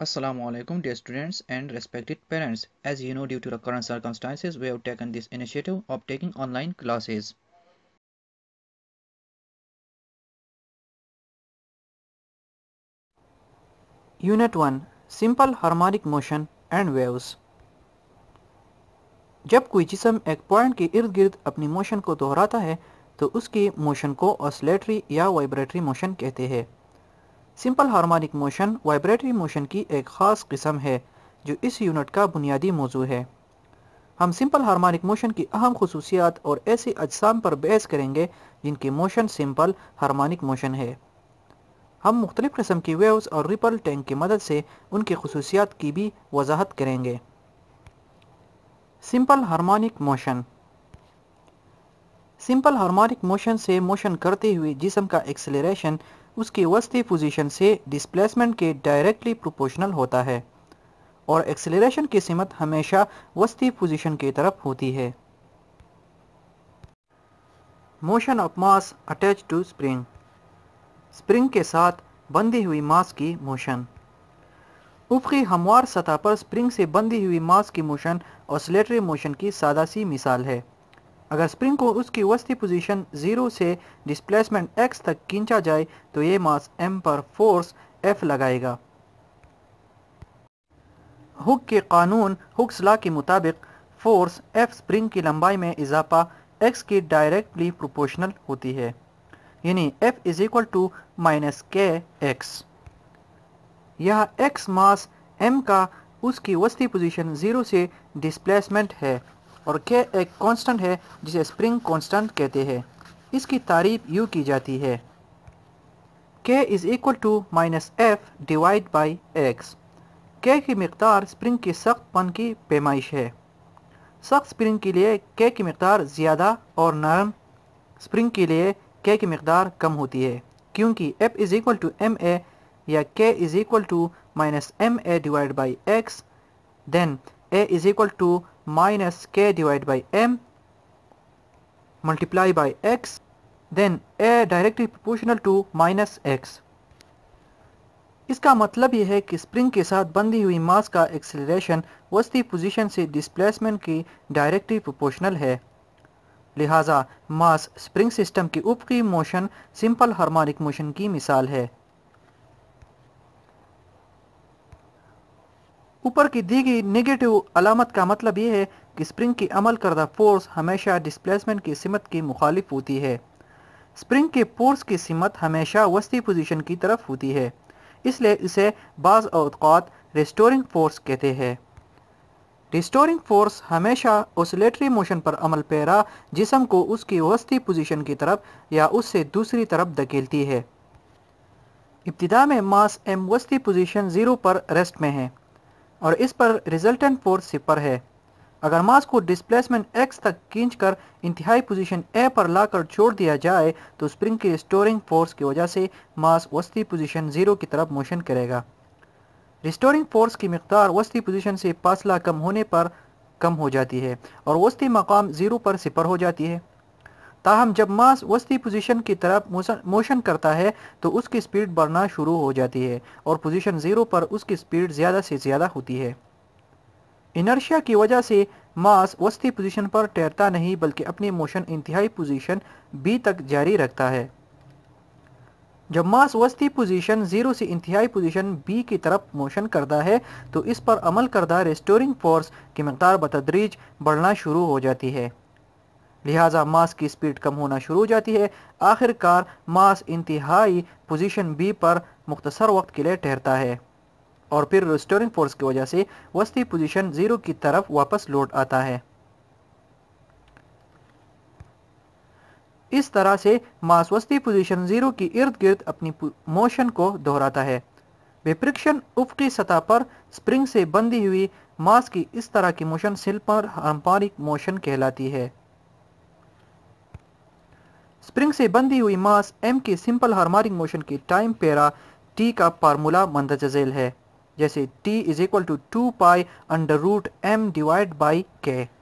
Assalamualaikum dear students and respected parents. As you know due to the current circumstances we have taken this initiative of taking online classes. Unit 1 Simple Harmonic Motion and Waves जब कोई जिसम एक point के इर्द गिर्द अपनी motion को दोहराता है तो उसकी मोशन को ऑसलेटरी या वाइब्रेटरी मोशन कहते हैं simple harmonic motion vibratory motion की एक ख़ास किस्म है जो इस यूनिट का बुनियादी मौजू है हम सिंपल हार्मोनिक मोशन की अहम खसूसियात और ऐसे अजसाम पर बहस करेंगे जिनकी मोशन सिंपल हार्मोनिक मोशन है हम मुख्तलिफ़ किस्म की वेव्स और रिपल टैंक की मदद से उनकी खसूसियात की भी वजाहत करेंगे simple harmonic motion simple harmonic motion से मोशन करते हुए जिसम का एक्सेलरेशन उसकी वस्ती पोजीशन से डिस्प्लेसमेंट के डायरेक्टली प्रोपोर्शनल होता है और एक्सेलरेशन की सीमत हमेशा वस्ती पोजीशन की तरफ होती है motion of mass attach to spring spring के साथ बंधी हुई मास की मोशन उपकी हमवार सतह पर स्प्रिंग से बंधी हुई मास की मोशन ऑसिलेटरी मोशन की सादा सी मिसाल है अगर स्प्रिंग को उसकी वस्ती पोजीशन ज़ीरो से डिस्प्लेसमेंट एक्स तक खींचा जाए तो ये मास एम पर फोर्स एफ लगाएगा हुक के कानून हुक्स ला के मुताबिक फोर्स एफ स्प्रिंग की लंबाई में इजाफा एक्स की डायरेक्टली प्रोपोर्शनल होती है यानी F is equal to minus K x यह एक्स मास एम का उसकी वस्ती पोजीशन ज़ीरो से डिस्प्लेसमेंट है और के एक कांस्टेंट है जिसे स्प्रिंग कांस्टेंट कहते हैं इसकी तारीफ यू की जाती है K is equal to minus F divided by x K की मकदार स्प्रिंग की पन की पैमाइश है सख्त स्प्रिंग के लिए के की मकदार ज़्यादा और नरम स्प्रिंग के लिए के की मकदार कम होती है क्योंकि F is equal to M A या K is equal to minus M A divided by x then A is equal to minus k divided by m multiply by x then a directly proportional to minus x इसका मतलब यह है कि spring के साथ बंधी हुई मास का एक्सेलरेशन वस्ती पोजीशन से डिस्प्लेसमेंट की डायरेक्टली प्रोपोर्शनल है लिहाजा मास स्प्रिंग सिस्टम की ऊपरी मोशन सिंपल हार्मोनिक मोशन की मिसाल है ऊपर की दी गई नेगेटिव अलामत का मतलब यह है कि स्प्रिंग की अमल करदा फोर्स हमेशा डिस्प्लेसमेंट की सिमत की मुखालिफ होती है स्प्रिंग के फोर्स की सिमत हमेशा वस्ती पोजीशन की तरफ होती है इसलिए इसे बाज़ अवत रिस्टोरिंग फोर्स कहते हैं रिस्टोरिंग फोर्स हमेशा ओसलेटरी मोशन पर अमल पैरा जिसम को उसकी वस्ती पोजीशन की तरफ या उससे दूसरी तरफ धकेलती है इब्तदा में मास एम वस्ती पोजीशन ज़ीरो पर रेस्ट में है और इस पर रिजल्टेंट फोर्स सिपर है अगर मास को डिस्प्लेसमेंट एक्स तक खींच कर इंतहाई पोजीशन ए पर लाकर छोड़ दिया जाए तो स्प्रिंग की रिस्टोरिंग फोर्स की वजह से मास वस्ती पोजीशन ज़ीरो की तरफ मोशन करेगा रिस्टोरिंग फोर्स की मकदार वस्ती पोजीशन से फासला कम होने पर कम हो जाती है और वस्ती मकाम ज़ीरो पर सिपर हो जाती है ताहम जब मास वस्ती पोजीशन की तरफ मोशन करता है तो उसकी स्पीड बढ़ना शुरू हो जाती है और पोजीशन ज़ीरो पर उसकी स्पीड ज़्यादा से ज़्यादा होती है इनर्शिया की वजह से मास वस्ती पोजीशन पर तैरता नहीं बल्कि अपनी मोशन इंतहाई पोजीशन बी तक जारी रखता है जब मास वस्ती पोजीशन जीरो से इंतहाई पोजीशन बी की तरफ मोशन करता है तो इस पर अमल करदा रेस्टोरिंग फोर्स की मकदार बतदरीज बढ़ना शुरू हो जाती है लिहाजा मास की स्पीड कम होना शुरू हो जाती है आखिरकार मास इंतहाई पोजीशन बी पर मुख्तसर वक्त के लिए ठहरता है और फिर रिस्टोरिंग फोर्स की वजह से वस्ती पोजीशन ज़ीरो की तरफ वापस लौट आता है इस तरह से मास वस्ती पोजीशन ज़ीरो की इर्द गिर्द अपनी मोशन को दोहराता है विपरीक्षण उपकी सतह पर स्प्रिंग से बंधी हुई मास की इस तरह की मोशन सिल्पर हम्पारिक मोशन कहलाती है स्प्रिंग से बंधी हुई मास एम के सिंपल हार्मारिक मोशन के टाइम पेरा टी का फार्मूला मंदज है जैसे T is equal to two pi under root M divided by के